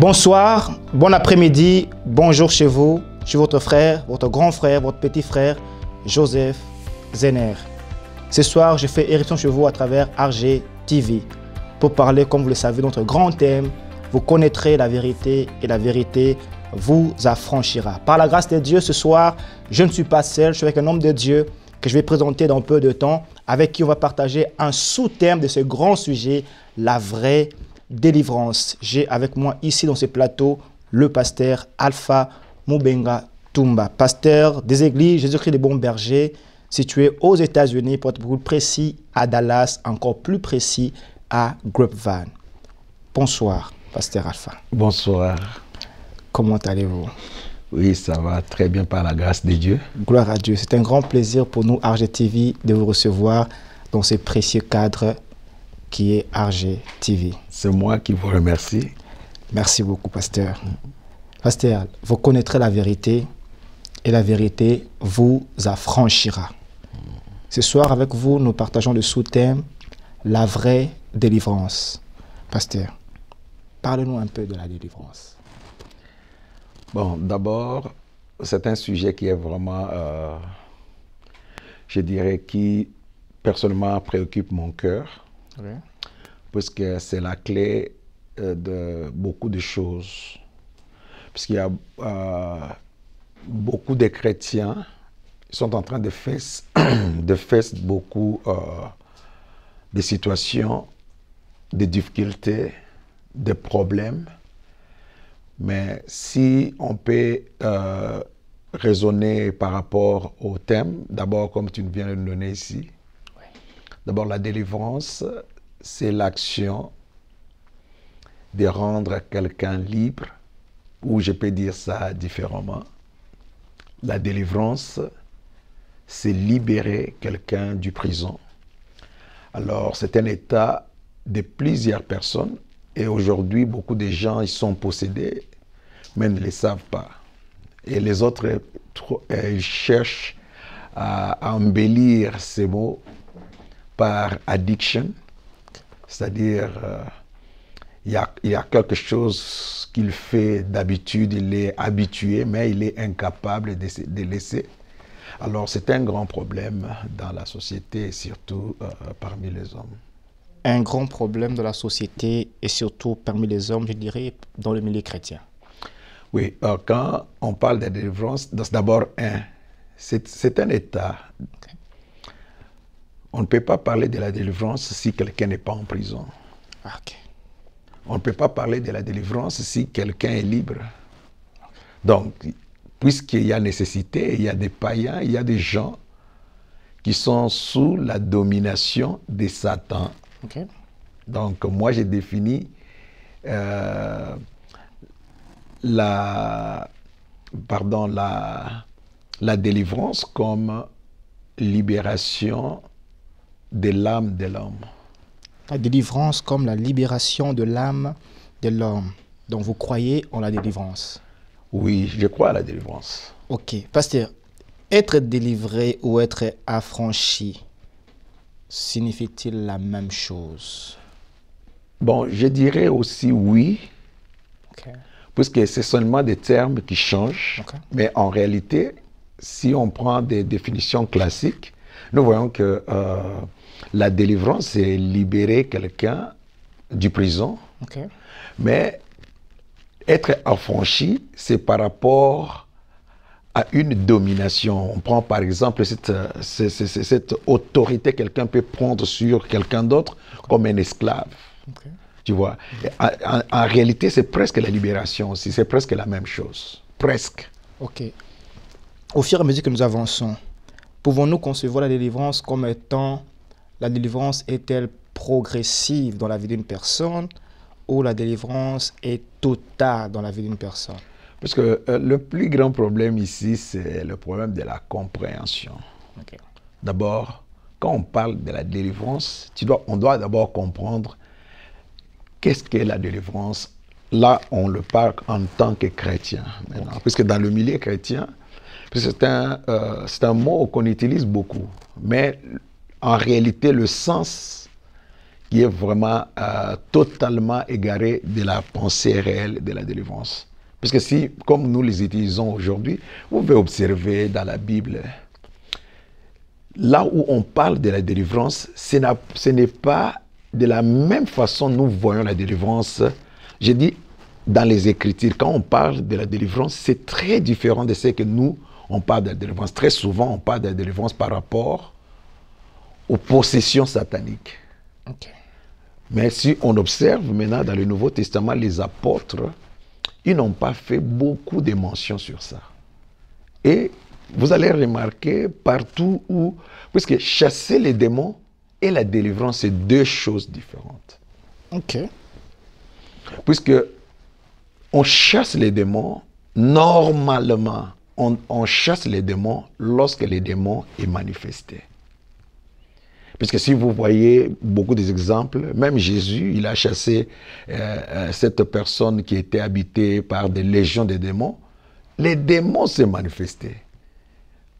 Bonsoir, bon après-midi, bonjour chez vous. Je suis votre frère, votre grand frère, votre petit frère, Joseph Zener. Ce soir, je fais éruption chez vous à travers RG TV pour parler, comme vous le savez, d'un notre grand thème. Vous connaîtrez la vérité et la vérité vous affranchira. Par la grâce de Dieu, ce soir, je ne suis pas seul, je suis avec un homme de Dieu que je vais présenter dans peu de temps, avec qui on va partager un sous-thème de ce grand sujet, la vraie vérité délivrance. J'ai avec moi ici dans ce plateau le pasteur Alpha Mubenga Tumba, pasteur des églises Jésus-Christ des bons bergers situé aux États-Unis, pour être plus précis, à Dallas, encore plus précis, à Grapevine. Bonsoir, pasteur Alpha. Bonsoir. Comment allez-vous oui, ça va très bien par la grâce de Dieu. Gloire à Dieu. C'est un grand plaisir pour nous, RGTV, de vous recevoir dans ce précieux cadre qui est RG TV. C'est moi qui vous remercie. Merci beaucoup, pasteur. Pasteur, vous connaîtrez la vérité et la vérité vous affranchira. Ce soir, avec vous, nous partageons le sous-thème La vraie délivrance. Pasteur, parlez-nous un peu de la délivrance. Bon, d'abord, c'est un sujet qui est vraiment, euh, je dirais, qui personnellement préoccupe mon cœur parce que c'est la clé euh, de beaucoup de choses. Parce qu'il y a euh, beaucoup de chrétiens qui sont en train de faire, de faire beaucoup euh, des situations, de difficultés, des problèmes. Mais si on peut euh, raisonner par rapport au thème, d'abord comme tu viens de le donner ici, D'abord, la délivrance, c'est l'action de rendre quelqu'un libre, ou je peux dire ça différemment. La délivrance, c'est libérer quelqu'un du prison. Alors, c'est un état de plusieurs personnes, et aujourd'hui, beaucoup de gens ils sont possédés, mais ne le savent pas. Et les autres, euh, euh, ils cherchent à embellir ces mots par addiction, c'est-à-dire euh, il y, a, quelque chose qu'il fait d'habitude, il est habitué, mais il est incapable de, laisser. Alors c'est un grand problème dans la société, et surtout euh, parmi les hommes. Un grand problème de la société et surtout parmi les hommes, je dirais, dans le milieu chrétien. Oui, euh, quand on parle de délivrance, d'abord, un, c'est un état on ne peut pas parler de la délivrance si quelqu'un n'est pas en prison. Ah, On ne peut pas parler de la délivrance si quelqu'un est libre. Donc, puisqu'il y a nécessité, il y a des païens, il y a des gens qui sont sous la domination de Satan. Donc, moi, j'ai défini euh, la, pardon, la, la délivrance comme libération de l'âme de l'homme. La délivrance comme la libération de l'âme de l'homme. Donc vous croyez en la délivrance Oui, je crois à la délivrance. Ok. Pasteur, être délivré ou être affranchi signifie-t-il la même chose Bon, je dirais aussi oui, OK. puisque c'est seulement des termes qui changent, mais en réalité, si on prend des définitions classiques, nous voyons que euh, la délivrance, c'est libérer quelqu'un du prison. Mais être affranchi, c'est par rapport à une domination. On prend par exemple cette, autorité que quelqu'un peut prendre sur quelqu'un d'autre comme un esclave. Tu vois en, en, réalité, c'est presque la libération aussi. C'est presque la même chose. Presque. OK. Au fur et à mesure que nous avançons, pouvons-nous concevoir la délivrance comme étant la délivrance est-elle progressive dans la vie d'une personne ou la délivrance est totale dans la vie d'une personne Parce que euh, le plus grand problème ici, c'est le problème de la compréhension. D'abord, quand on parle de la délivrance, tu dois, on doit d'abord comprendre qu'est-ce qu'est la délivrance. Là, on le parle en tant que chrétien puisque Parce que dans le milieu chrétien, c'est un, euh, un mot qu'on utilise beaucoup. Mais en réalité le sens qui est vraiment euh, totalement égaré de la pensée réelle de la délivrance. Parce que si, comme nous les utilisons aujourd'hui, vous pouvez observer dans la Bible, là où on parle de la délivrance, ce n'est pas de la même façon nous voyons la délivrance. J'ai dit dans les Écritures, quand on parle de la délivrance, c'est très différent de ce que nous, on parle de la délivrance. Très souvent, on parle de la délivrance par rapport aux possessions sataniques. Mais si on observe maintenant dans le Nouveau Testament, les apôtres, ils n'ont pas fait beaucoup de mentions sur ça. Et vous allez remarquer partout où, puisque chasser les démons et la délivrance, c'est deux choses différentes. Ok. Puisque on chasse les démons, normalement, on, on chasse les démons lorsque les démons est manifestés. Puisque si vous voyez beaucoup d'exemples, exemples, même Jésus, il a chassé euh, euh, cette personne qui était habitée par des légions de démons. Les démons se manifestaient.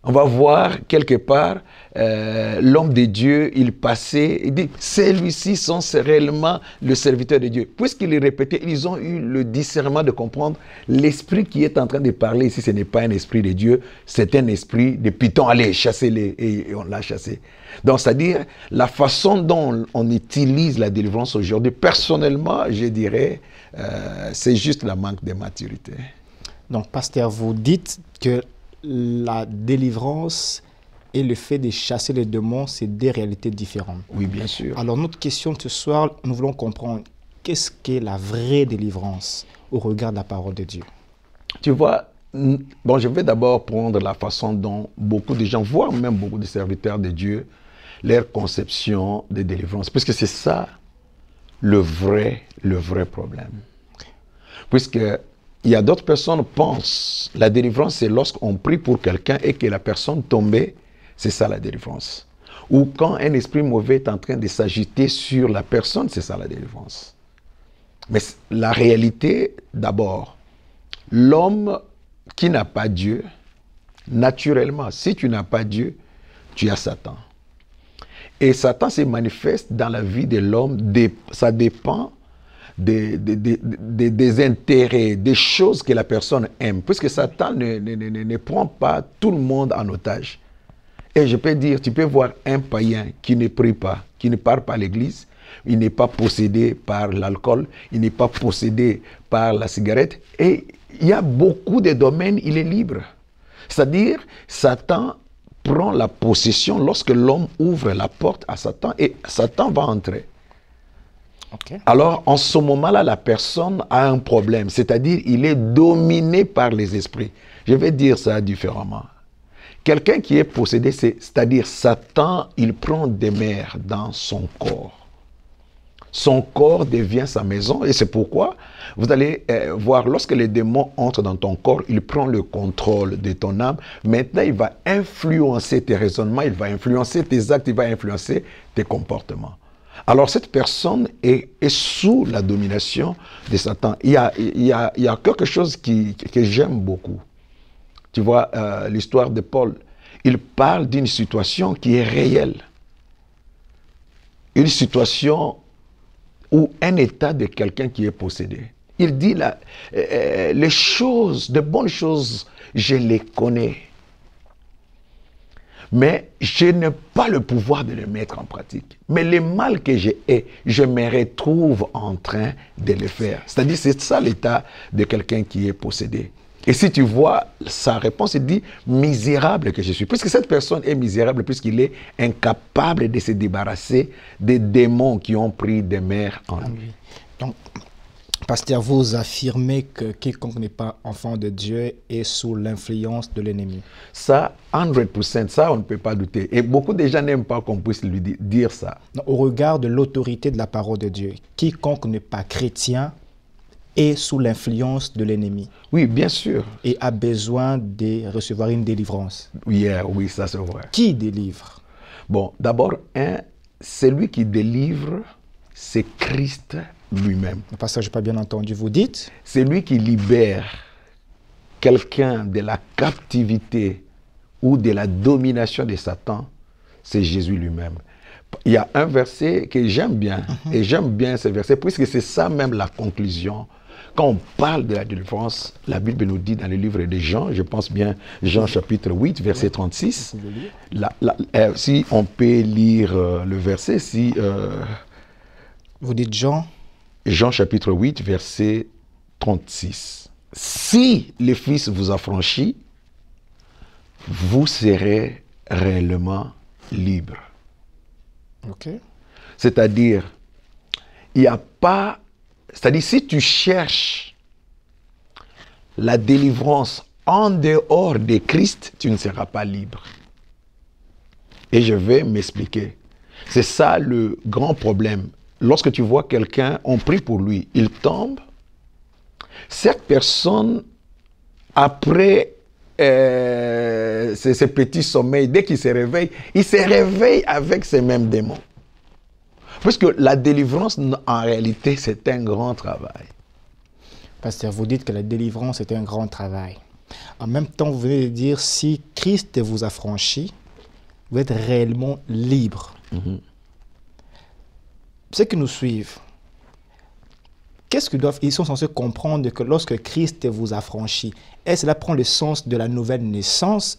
On va voir quelque part euh, l'homme de Dieu, il passait, il dit, celui-ci sont réellement le serviteur de Dieu. Puisqu'il est répété, ils ont eu le discernement de comprendre l'esprit qui est en train de parler ici, ce n'est pas un esprit de Dieu, c'est un esprit de Python, allez, chassez-les, et, on l'a chassé. Donc, c'est-à-dire, la façon dont on utilise la délivrance aujourd'hui, personnellement, je dirais, euh, c'est juste la manque de maturité. Donc, pasteur, vous dites que la délivrance et le fait de chasser les démons, c'est deux réalités différentes. Oui, bien sûr. Alors notre question de ce soir, nous voulons comprendre qu'est-ce qu'est la vraie délivrance au regard de la parole de Dieu. Tu vois, bon, je vais d'abord prendre la façon dont beaucoup de gens, voient, même beaucoup de serviteurs de Dieu, leur conception de délivrance, puisque c'est ça le vrai, le vrai problème. Puisque il y a d'autres personnes pensent la délivrance, c'est lorsqu'on prie pour quelqu'un et que la personne tombe, c'est ça la délivrance. Ou quand un esprit mauvais est en train de s'agiter sur la personne, c'est ça la délivrance. Mais la réalité, d'abord, l'homme qui n'a pas Dieu, naturellement, si tu n'as pas Dieu, tu as Satan. Et Satan se manifeste dans la vie de l'homme, ça dépend des, des, des, intérêts, des choses que la personne aime. Puisque Satan ne, ne, ne, prend pas tout le monde en otage. Et je peux dire, tu peux voir un païen qui ne prie pas, qui ne part pas à l'église, il n'est pas possédé par l'alcool, il n'est pas possédé par la cigarette. Et il y a beaucoup de domaines, il est libre. C'est-à-dire, Satan prend la possession lorsque l'homme ouvre la porte à Satan et Satan va entrer. Alors, en ce moment-là, la personne a un problème, c'est-à-dire il est dominé par les esprits. Je vais dire ça différemment. Quelqu'un qui est possédé, c'est-à-dire Satan, il prend des mères dans son corps. Son corps devient sa maison et c'est pourquoi vous allez euh, voir, lorsque les démons entrent dans ton corps, il prend le contrôle de ton âme. Maintenant, il va influencer tes raisonnements, il va influencer tes actes, il va influencer tes comportements. Alors cette personne est, sous la domination de Satan. Il y a, quelque chose que j'aime beaucoup. Tu vois, euh, l'histoire de Paul, il parle d'une situation qui est réelle. Une situation ou un état de quelqu'un qui est possédé. Il dit euh, euh, les choses, de bonnes choses, je les connais mais je n'ai pas le pouvoir de le mettre en pratique. Mais le mal que j'ai je me retrouve en train de le faire. C'est-à-dire, c'est ça l'état de quelqu'un qui est possédé. Et si tu vois sa réponse, il dit misérable que je suis. Puisque cette personne est misérable, puisqu'il est incapable de se débarrasser des démons qui ont pris des mères en lui. Donc, Pasteur, vous affirmez que quiconque n'est pas enfant de Dieu est sous l'influence de l'ennemi. Ça, 100%, ça, on ne peut pas douter. Et beaucoup de gens n'aiment pas qu'on puisse lui dire ça. Au regard de l'autorité de la parole de Dieu, quiconque n'est pas chrétien est sous l'influence de l'ennemi. Oui, bien sûr. Et a besoin de recevoir une délivrance. Oui, oui, ça c'est vrai. Qui délivre Bon, d'abord, un, celui qui délivre, c'est Christ lui-même. Parce je pas bien entendu, vous dites C'est lui qui libère quelqu'un de la captivité ou de la domination de Satan, c'est Jésus lui-même. Il y a un verset que j'aime bien, mhm. et j'aime bien ce verset, puisque c'est ça même la conclusion. Quand on parle de la délivrance, la Bible nous dit dans le livre de Jean, je pense bien Jean chapitre 8, verset 36, euh, si on peut lire euh, le verset, si... Euh, vous dites Jean Jean chapitre 8, verset 36. Si le Fils vous affranchit, vous serez réellement libre. Ok C'est-à-dire, il n'y a pas... C'est-à-dire, si tu cherches la délivrance en dehors de Christ, tu ne seras pas libre. Et je vais m'expliquer. C'est ça le grand problème lorsque tu vois quelqu'un, on prie pour lui, il tombe, cette personne, après euh, ces, petits sommeils, dès qu'il se réveille, il se réveille avec ces mêmes démons. Parce que la délivrance, en réalité, c'est un grand travail. Pasteur, vous dites que la délivrance est un grand travail. En même temps, vous venez de dire, si Christ vous a franchi, vous êtes réellement libre. Mm-hmm ceux qui nous suivent, qu'est-ce qu'ils doivent, ils sont censés comprendre que lorsque Christ vous a franchi, est-ce cela prend le sens de la nouvelle naissance,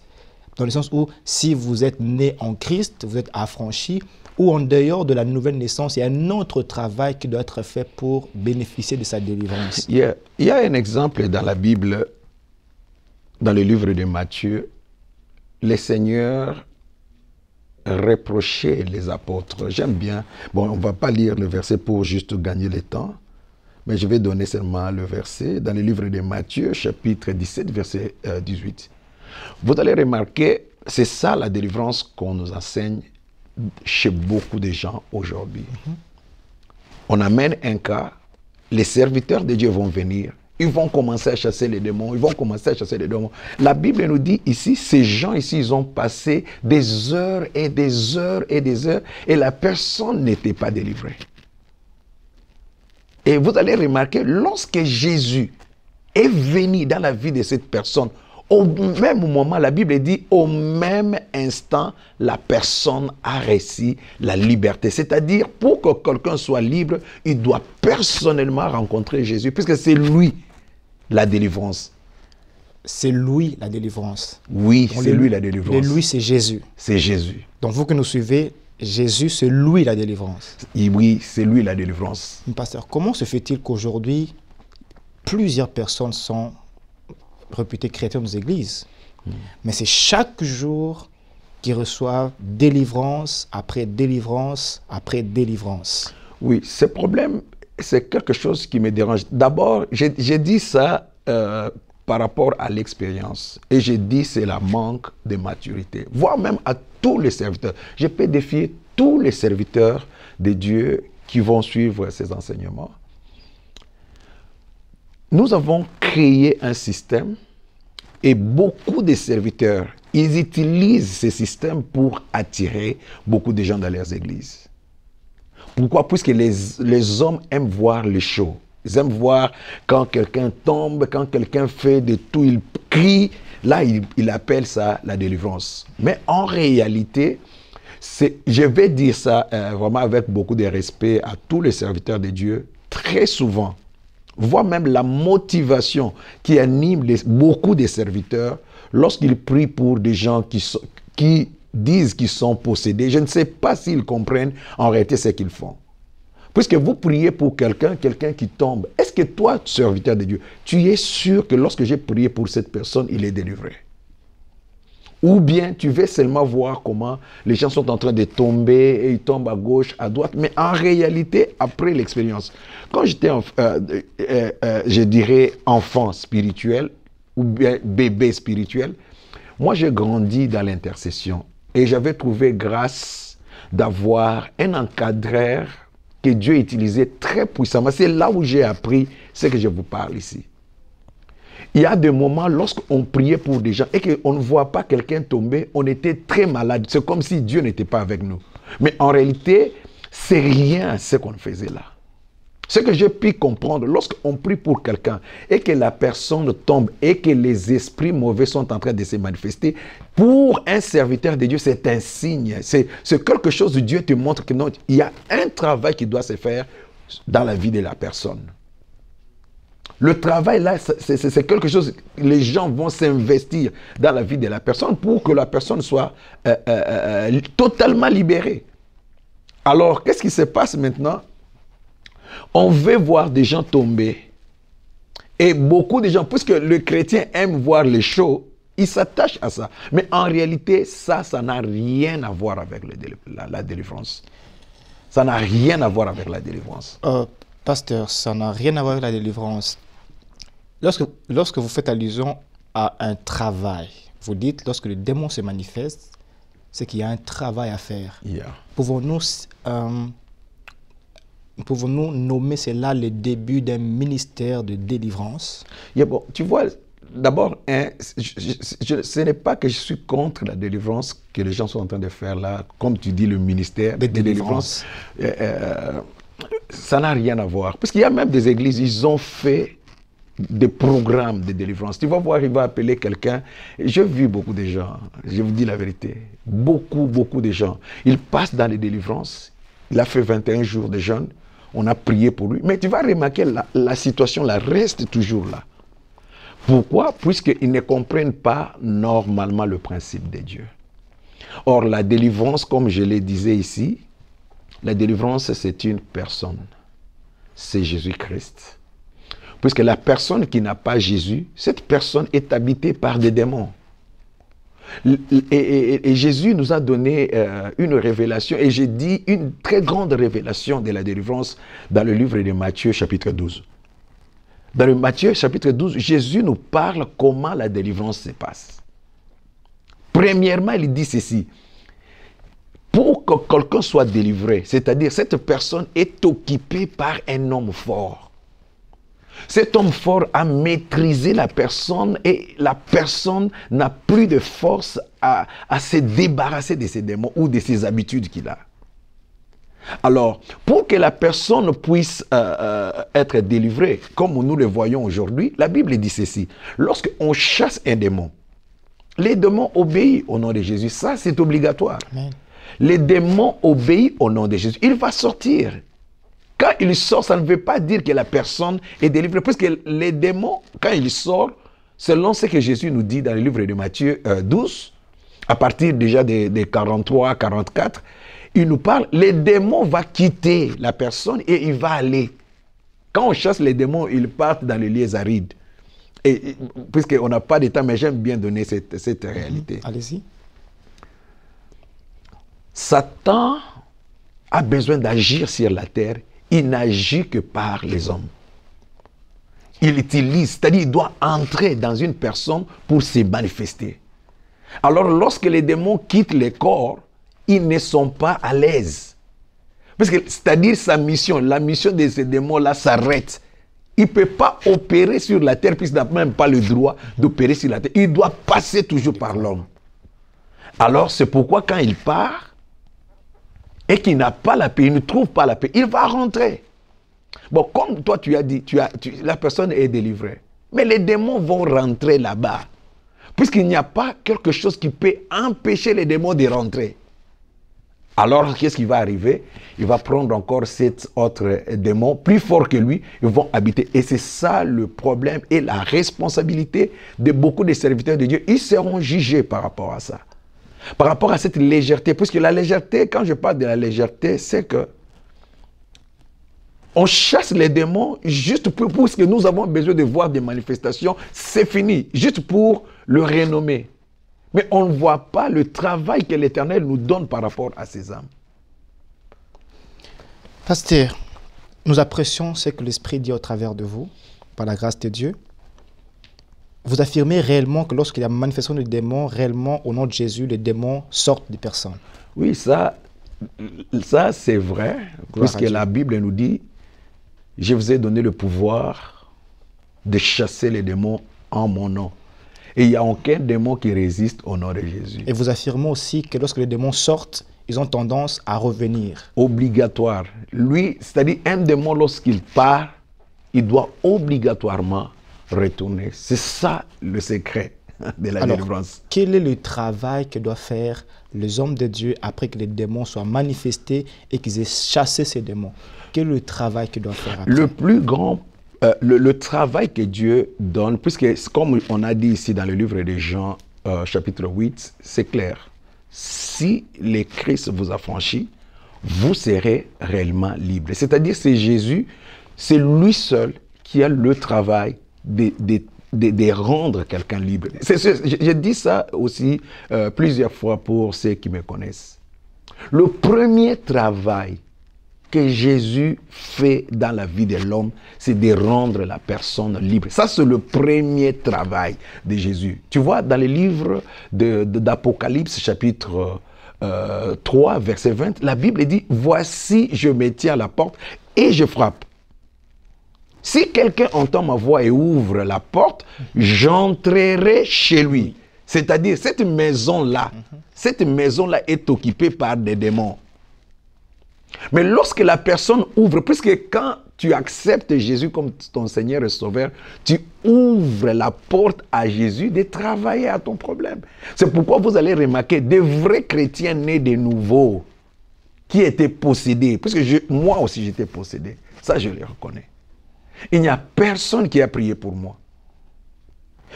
dans le sens où si vous êtes né en Christ, vous êtes affranchi, ou en dehors de la nouvelle naissance, il y a un autre travail qui doit être fait pour bénéficier de sa délivrance. Il y a, un exemple dans la Bible, dans le livre de Matthieu, les seigneurs reprocher les apôtres. J'aime bien. Bon, on ne va pas lire le verset pour juste gagner le temps, mais je vais donner seulement le verset dans le livre de Matthieu, chapitre 17, verset 18. Euh, Vous allez remarquer, c'est ça la délivrance qu'on nous enseigne chez beaucoup de gens aujourd'hui. Mm-hmm. On amène un cas, les serviteurs de Dieu vont venir ils vont commencer à chasser les démons, ils vont commencer à chasser les démons. La Bible nous dit ici, ces gens ici, ils ont passé des heures et des heures et des heures, et la personne n'était pas délivrée. Et vous allez remarquer, lorsque Jésus est venu dans la vie de cette personne, au même moment, la Bible dit, au même instant, la personne a reçu la liberté. C'est-à-dire, pour que quelqu'un soit libre, il doit personnellement rencontrer Jésus, puisque c'est lui la délivrance. C'est lui la délivrance. Oui, c'est lui la délivrance. Et lui, c'est Jésus. C'est Jésus. Donc vous que nous suivez, Jésus, c'est lui la délivrance. oui, c'est lui la délivrance. Pasteur, comment se fait-il qu'aujourd'hui, plusieurs personnes sont réputées chrétiennes les églises, hmm. mais c'est chaque jour qu'ils reçoivent délivrance après délivrance après délivrance Oui, ce problème, c'est quelque chose qui me dérange. D'abord, j'ai dit ça euh, par rapport à l'expérience. Et j'ai dit c'est la manque de maturité, voire même à tous les serviteurs. Je peux défier tous les serviteurs de Dieu qui vont suivre ces enseignements. Nous avons créé un système et beaucoup de serviteurs, ils utilisent ce système pour attirer beaucoup de gens dans leurs églises. Pourquoi Puisque les, les hommes aiment voir les choses. Ils aiment voir quand quelqu'un tombe, quand quelqu'un fait de tout, il crie. Là, il, appelle ça la délivrance. Mais en réalité, je vais dire ça euh, vraiment avec beaucoup de respect à tous les serviteurs de Dieu. Très souvent, voire même la motivation qui anime beaucoup de serviteurs lorsqu'ils prient pour des gens qui, qui disent qu'ils sont possédés, je ne sais pas s'ils comprennent en réalité ce qu'ils font. Puisque vous priez pour quelqu'un, quelqu'un qui tombe, est-ce que toi, serviteur de Dieu, tu es sûr que lorsque j'ai prié pour cette personne, il est délivré Ou bien tu veux seulement voir comment les gens sont en train de tomber et ils tombent à gauche, à droite, mais en réalité, après l'expérience, quand j'étais, euh, euh, euh, je dirais, enfant spirituel ou bien bébé spirituel, moi j'ai grandi dans l'intercession et j'avais trouvé grâce d'avoir un encadreur que Dieu utilisait très puissamment. C'est là où j'ai appris ce que je vous parle ici. Il y a des moments lorsqu'on priait pour des gens et qu'on ne voit pas quelqu'un tomber, on était très malade. C'est comme si Dieu n'était pas avec nous. Mais en réalité, c'est rien ce qu'on faisait là. Ce que j'ai pu comprendre, lorsqu'on prie pour quelqu'un et que la personne tombe et que les esprits mauvais sont en train de se manifester, pour un serviteur de Dieu, c'est un signe. C'est quelque chose de Dieu te montre que non, il y a un travail qui doit se faire dans la vie de la personne. Le travail, là, c'est quelque chose, les gens vont s'investir dans la vie de la personne pour que la personne soit euh, euh, euh, totalement libérée. Alors, qu'est-ce qui se passe maintenant on veut voir des gens tomber. Et beaucoup de gens, puisque le chrétien aime voir les choses, il s'attache à ça. Mais en réalité, ça, ça n'a rien à voir avec la, délivrance. Ça n'a rien à voir avec la délivrance. Euh, pasteur, ça n'a rien à voir avec la délivrance. Lorsque, lorsque vous faites allusion à un travail, vous dites, lorsque le démon se manifeste, c'est qu'il y a un travail à faire. Pouvons-nous euh, pouvons-nous nommer cela le début d'un ministère de délivrance bon, Tu vois, d'abord, hein, ce n'est pas que je suis contre la délivrance que les gens sont en train de faire là, comme tu dis, le ministère de, délivrance. Euh, euh, ça n'a rien à voir. Parce qu'il y a même des églises, ils ont fait des programmes de délivrance. Tu vas voir, il va appeler quelqu'un. J'ai vu beaucoup de gens, je vous dis la vérité, beaucoup, beaucoup de gens. Ils passent dans les délivrances. Il a fait 21 jours de jeûne on a prié pour lui. Mais tu vas remarquer, la, situation la reste toujours là. Pourquoi Puisqu'ils ne comprennent pas normalement le principe de Dieu. Or, la délivrance, comme je le disais ici, la délivrance, c'est une personne. C'est Jésus-Christ. Puisque la personne qui n'a pas Jésus, cette personne est habitée par des démons. Et, Jésus nous a donné euh, une révélation, et j'ai dit une très grande révélation de la délivrance dans le livre de Matthieu chapitre 12. Dans le Matthieu chapitre 12, Jésus nous parle comment la délivrance se passe. Premièrement, il dit ceci. Pour que quelqu'un soit délivré, c'est-à-dire cette personne est occupée par un homme fort. Cet homme fort a maîtrisé la personne et la personne n'a plus de force à, se débarrasser de ses démons ou de ses habitudes qu'il a. Alors, pour que la personne puisse euh, euh, être délivrée, comme nous le voyons aujourd'hui, la Bible dit ceci. Lorsqu'on chasse un démon, les démons obéissent au nom de Jésus. Ça, c'est obligatoire. Les démons obéissent au nom de Jésus. Il va sortir. Quand il sort, ça ne veut pas dire que la personne est délivrée, puisque les démons, quand ils sortent, selon ce que Jésus nous dit dans le livre de Matthieu 12, euh, à partir déjà des, 43, 44, il nous parle, les démons vont quitter la personne et il va aller. Quand on chasse les démons, ils partent dans les lieux arides. Et, puisqu'on n'a pas de temps, mais j'aime bien donner cette, mhm. réalité. Allez-y. Satan a besoin d'agir sur la terre il n'agit que par les hommes. Il utilise, c'est-à-dire il doit entrer dans une personne pour se manifester. Alors lorsque les démons quittent les corps, ils ne sont pas à l'aise. Parce que c'est-à-dire sa mission, la mission de ces démons-là s'arrête. Il ne peut pas opérer sur la terre puisqu'il n'a même pas le droit d'opérer sur la terre. Il doit passer toujours par l'homme. Alors c'est pourquoi quand il part, et qui n'a pas la paix, il ne trouve pas la paix, il va rentrer. Bon, comme toi tu as dit, la personne est délivrée. Mais les démons vont rentrer là-bas. Puisqu'il n'y a pas quelque chose qui peut empêcher les démons de rentrer. Alors, qu'est-ce qui va arriver Il va prendre encore cet autre démon, plus fort que lui. Ils vont habiter. Et c'est ça le problème et la responsabilité de beaucoup de serviteurs de Dieu. Ils seront jugés par rapport à ça. Par rapport à cette légèreté, puisque la légèreté, quand je parle de la légèreté, c'est que on chasse les démons juste pour, pour, ce que nous avons besoin de voir des manifestations. C'est fini, juste pour le renommer. Mais on ne voit pas le travail que l'Éternel nous donne par rapport à ces âmes. Pasteur, nous apprécions ce que l'Esprit dit au travers de vous, par la grâce de Dieu vous affirmez réellement que lorsqu'il y a manifestation de démons, réellement, au nom de Jésus, les démons sortent des personnes. Oui, ça, ça c'est vrai, puisque la Bible nous dit, je vous ai donné le pouvoir de chasser les démons en mon nom. Et il n'y a aucun démon qui résiste au nom de Jésus. Et vous affirmez aussi que lorsque les démons sortent, ils ont tendance à revenir. Obligatoire. Lui, c'est-à-dire un démon, lorsqu'il part, il doit obligatoirement retourner. C'est ça le secret de la Alors, Quel est le travail que doivent faire les hommes de Dieu après que les démons soient manifestés et qu'ils aient chassé ces démons Quel est le travail que doivent faire Le plus grand euh, le, travail que Dieu donne, puisque comme on a dit ici dans le livre de Jean, euh, chapitre 8, c'est clair. Si le Christ vous franchi, vous serez réellement libre. C'est-à-dire, c'est Jésus, c'est lui seul qui a le travail de, rendre quelqu'un libre. Je, je, dis ça aussi euh, plusieurs fois pour ceux qui me connaissent. Le premier travail que Jésus fait dans la vie de l'homme, c'est de rendre la personne libre. Ça, c'est le premier travail de Jésus. Tu vois, dans le livre d'Apocalypse, chapitre 3, euh, euh, verset 20, la Bible dit, Voici, je me tiens à la porte et je frappe. Si quelqu'un entend ma voix et ouvre la porte, j'entrerai chez lui. C'est-à-dire, cette maison-là, mhm. cette maison-là est occupée par des démons. Mais lorsque la personne ouvre, puisque quand tu acceptes Jésus comme ton Seigneur et Sauveur, tu ouvres la porte à Jésus de travailler à ton problème. C'est pourquoi vous allez remarquer des vrais chrétiens nés de nouveau qui étaient possédés, puisque moi aussi j'étais possédé. Ça, je les reconnais. Il n'y a personne qui a prié pour moi.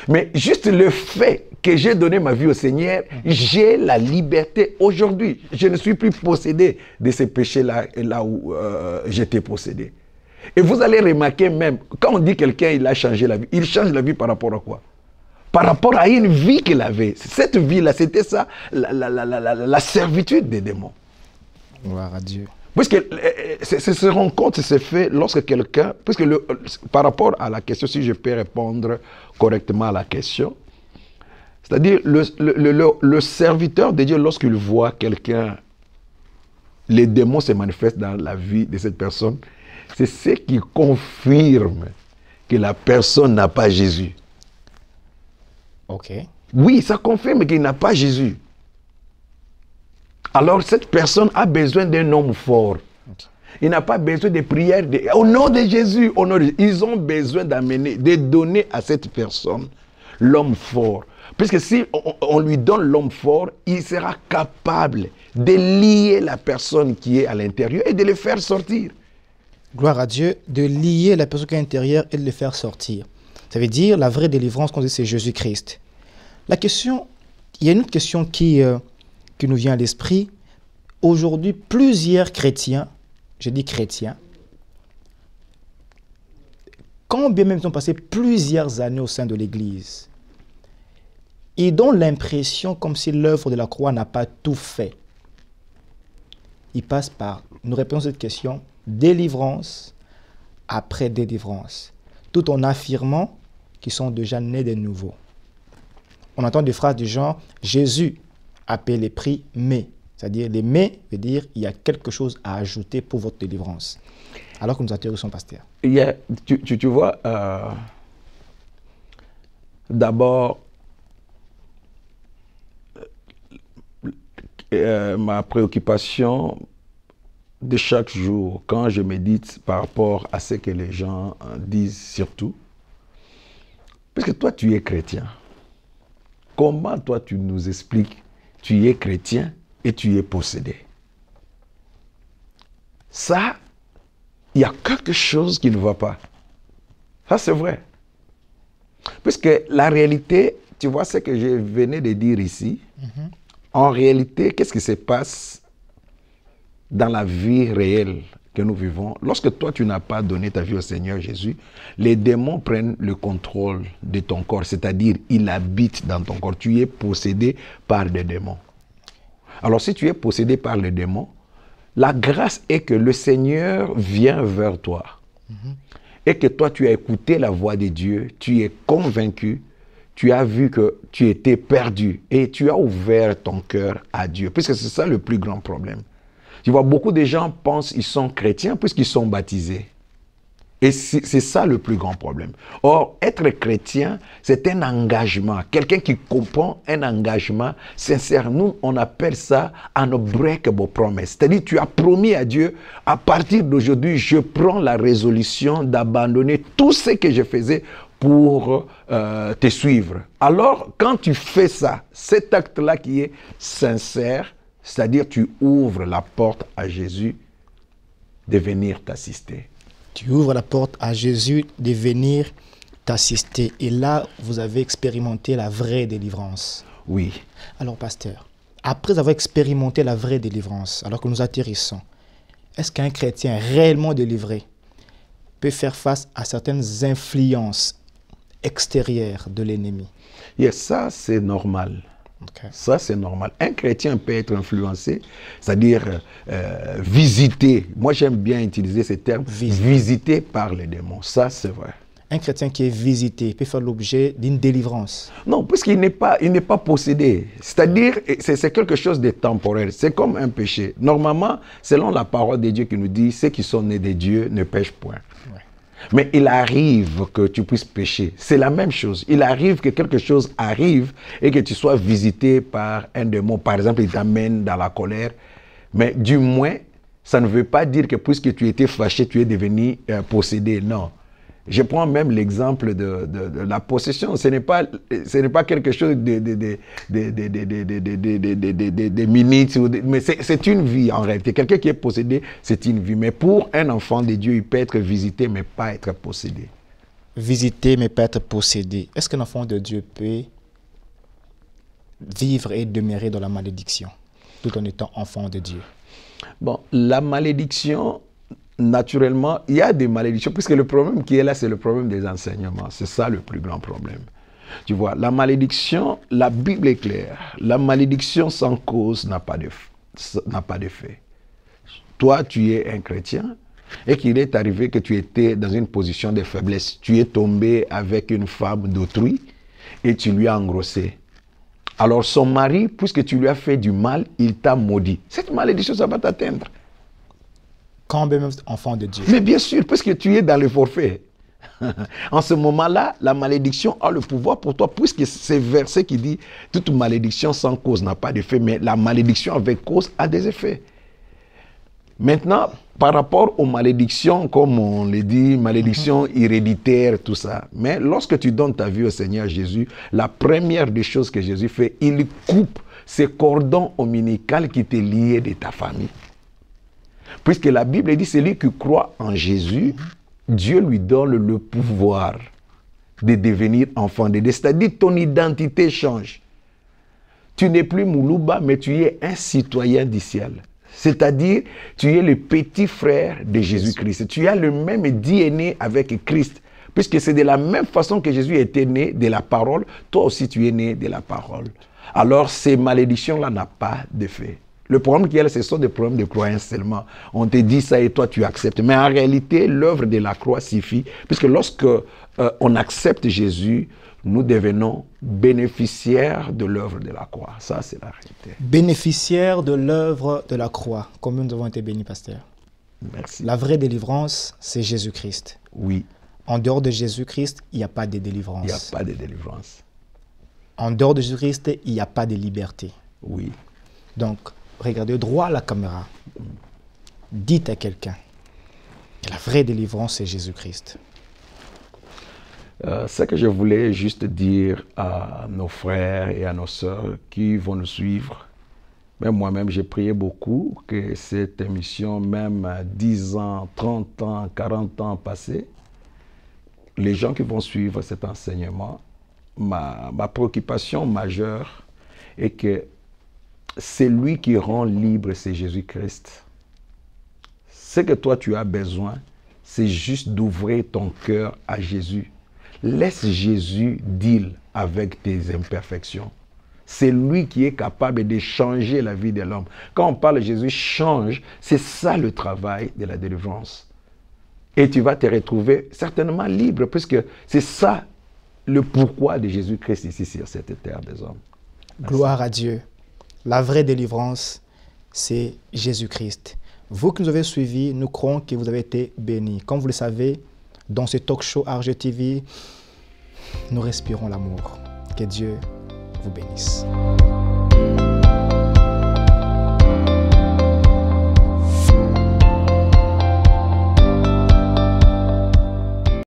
Mais juste le fait que j'ai donné ma vie au Seigneur, j'ai la liberté aujourd'hui. Je ne suis plus possédé de ces péchés-là là où euh, j'étais possédé. Et vous allez remarquer même, quand on dit quelqu'un, il a changé la vie, il change la vie par rapport à quoi Par rapport à une vie qu'il avait. Cette vie-là, c'était ça, la, la servitude des démons. Gloire à Dieu. Puisque euh, euh, ces rencontres se fait lorsque quelqu'un, puisque le, euh, par rapport à la question, si je peux répondre correctement à la question, c'est-à-dire le, le, serviteur de Dieu, lorsqu'il voit quelqu'un, les démons se manifestent dans la vie de cette personne, c'est ce qui confirme que la personne n'a pas Jésus. Ok. Oui, ça confirme qu'il n'a pas Jésus. Alors cette personne a besoin d'un homme fort. Il n'a pas besoin de prières. Au nom de Jésus, ils ont besoin d'amener, de donner à cette personne l'homme fort. Puisque si on, lui donne l'homme fort, il sera capable de lier la personne qui est à l'intérieur et de le faire sortir. Gloire à Dieu, de lier la personne qui est à l'intérieur et de le faire sortir. Ça veut dire la vraie délivrance qu'on dit, c'est Jésus-Christ. La question, il y a une autre question qui, euh, qui nous vient à l'esprit, aujourd'hui plusieurs chrétiens, j'ai dit chrétiens, quand bien même ils ont passé plusieurs années au sein de l'Église, ils ont l'impression comme si l'œuvre de la croix n'a pas tout fait. Ils passent par, nous répondons à cette question, délivrance après délivrance, tout en affirmant qu'ils sont déjà nés de nouveau. On entend des phrases du genre Jésus appelé prix mais. C'est-à-dire les mais veut dire il y a quelque chose à ajouter pour votre délivrance. Alors que nous atterrissons pasteur. Il tu, vois, euh, d'abord, euh, euh, ma préoccupation de chaque jour, quand je médite par rapport à ce que les gens disent surtout, parce que toi tu es chrétien, comment toi tu nous expliques tu es chrétien et tu es possédé. Ça, il y a quelque chose qui ne va pas. Ça, c'est vrai. Puisque la réalité, tu vois ce que je venais de dire ici, mhm. en réalité, qu'est-ce qui se passe dans la vie réelle que nous vivons, lorsque toi tu n'as pas donné ta vie au Seigneur Jésus, les démons prennent le contrôle de ton corps, c'est-à-dire ils habitent dans ton corps. Tu es possédé par des démons. Alors si tu es possédé par les démons, la grâce est que le Seigneur vient vers toi mhm. et que toi tu as écouté la voix de Dieu, tu es convaincu, tu as vu que tu étais perdu et tu as ouvert ton cœur à Dieu, puisque c'est ça le plus grand problème. Tu vois, beaucoup de gens pensent qu'ils sont chrétiens puisqu'ils sont baptisés. Et c'est ça le plus grand problème. Or, être chrétien, c'est un engagement. Quelqu'un qui comprend un engagement sincère, nous, on appelle ça un vos promise. C'est-à-dire, tu as promis à Dieu, à partir d'aujourd'hui, je prends la résolution d'abandonner tout ce que je faisais pour euh, te suivre. Alors, quand tu fais ça, cet acte-là qui est sincère, c'est-à-dire, tu ouvres la porte à Jésus de venir t'assister. Tu ouvres la porte à Jésus de venir t'assister. Et là, vous avez expérimenté la vraie délivrance. Oui. Alors, pasteur, après avoir expérimenté la vraie délivrance, alors que nous atterrissons, est-ce qu'un chrétien réellement délivré peut faire face à certaines influences extérieures de l'ennemi Et ça, c'est normal. Ça, c'est normal. Un chrétien peut être influencé, c'est-à-dire euh, visité. Moi, j'aime bien utiliser ce terme, visité. par les démons. Ça, c'est vrai. Un chrétien qui est visité peut faire l'objet d'une délivrance. Non, puisqu'il n'est pas, il n'est pas possédé. C'est-à-dire, c'est quelque chose de temporel. C'est comme un péché. Normalement, selon la parole de Dieu qui nous dit, ceux qui sont nés de Dieu ne pêchent point. Mais il arrive que tu puisses pécher. C'est la même chose. Il arrive que quelque chose arrive et que tu sois visité par un démon. Par exemple, il t'amène dans la colère. Mais du moins, ça ne veut pas dire que puisque tu étais fâché, tu es devenu euh, possédé. Non. Je prends même l'exemple de, la possession. Ce n'est pas, ce n'est pas quelque chose de, de, minutes, mais c'est une vie en réalité. Quelqu'un qui est possédé, c'est une vie. Mais pour un enfant de Dieu, il peut être visité, mais pas être possédé. Visité, mais pas être possédé. Est-ce qu'un enfant de Dieu peut vivre et demeurer dans la malédiction tout en étant enfant de Dieu Bon, la malédiction, naturellement, il y a des malédictions, puisque le problème qui est là, c'est le problème des enseignements. C'est ça le plus grand problème. Tu vois, la malédiction, la Bible est claire. La malédiction sans cause n'a pas d'effet. Toi, tu es un chrétien, et qu'il est arrivé que tu étais dans une position de faiblesse. Tu es tombé avec une femme d'autrui et tu lui as engrossé. Alors son mari, puisque tu lui as fait du mal, il t'a maudit. Cette malédiction, ça va t'atteindre enfant de Dieu. Mais bien sûr, puisque tu es dans le forfait. en ce moment-là, la malédiction a le pouvoir pour toi, puisque c'est verset qui dit toute malédiction sans cause n'a pas d'effet, mais la malédiction avec cause a des effets. Maintenant, par rapport aux malédictions, comme on le dit, malédictions mhm. héréditaires tout ça. Mais lorsque tu donnes ta vie au Seigneur Jésus, la première des choses que Jésus fait, il coupe ces cordons ominical qui te lié de ta famille. Puisque la Bible dit, celui qui croit en Jésus, Dieu lui donne le pouvoir de devenir enfant de Dieu. C'est-à-dire, ton identité change. Tu n'es plus Moulouba, mais tu es un citoyen du ciel. C'est-à-dire, tu es le petit frère de Jésus-Christ. Tu as le même DNA avec Christ. Puisque c'est de la même façon que Jésus était né de la parole, toi aussi tu es né de la parole. Alors ces malédictions-là n'ont pas d'effet. Le problème qu'il y a, ce sont des problèmes de croyance seulement. On te dit ça et toi tu acceptes. Mais en réalité, l'œuvre de la croix suffit, puisque lorsque euh, on accepte Jésus, nous devenons bénéficiaires de l'œuvre de la croix. Ça, c'est la réalité. Bénéficiaires de l'œuvre de la croix, comme nous avons été bénis, pasteur. Merci. La vraie délivrance, c'est Jésus-Christ. Oui. En dehors de Jésus-Christ, il n'y a pas de délivrance. Il n'y a pas de délivrance. En dehors de Jésus-Christ, il n'y a pas de liberté. Oui. Donc, regardez droit à la caméra. Dites à quelqu'un que la vraie délivrance est Jésus-Christ. Euh, ce que je voulais juste dire à nos frères et à nos sœurs qui vont nous suivre, Mais moi-même, j'ai prié beaucoup que cette émission, même 10 ans, 30 ans, 40 ans passés, les gens qui vont suivre cet enseignement, ma, ma préoccupation majeure est que c'est lui qui rend libre, c'est Jésus-Christ. Ce que toi tu as besoin, c'est juste d'ouvrir ton cœur à Jésus. Laisse Jésus deal avec tes imperfections. C'est lui qui est capable de changer la vie de l'homme. Quand on parle de Jésus change, c'est ça le travail de la délivrance. Et tu vas te retrouver certainement libre, puisque c'est ça le pourquoi de Jésus-Christ ici sur cette terre des hommes. Gloire à Dieu. La vraie délivrance, c'est Jésus-Christ. Vous qui nous avez suivis, nous croyons que vous avez été bénis. Comme vous le savez, dans ce talk show TV, nous respirons l'amour. Que Dieu vous bénisse.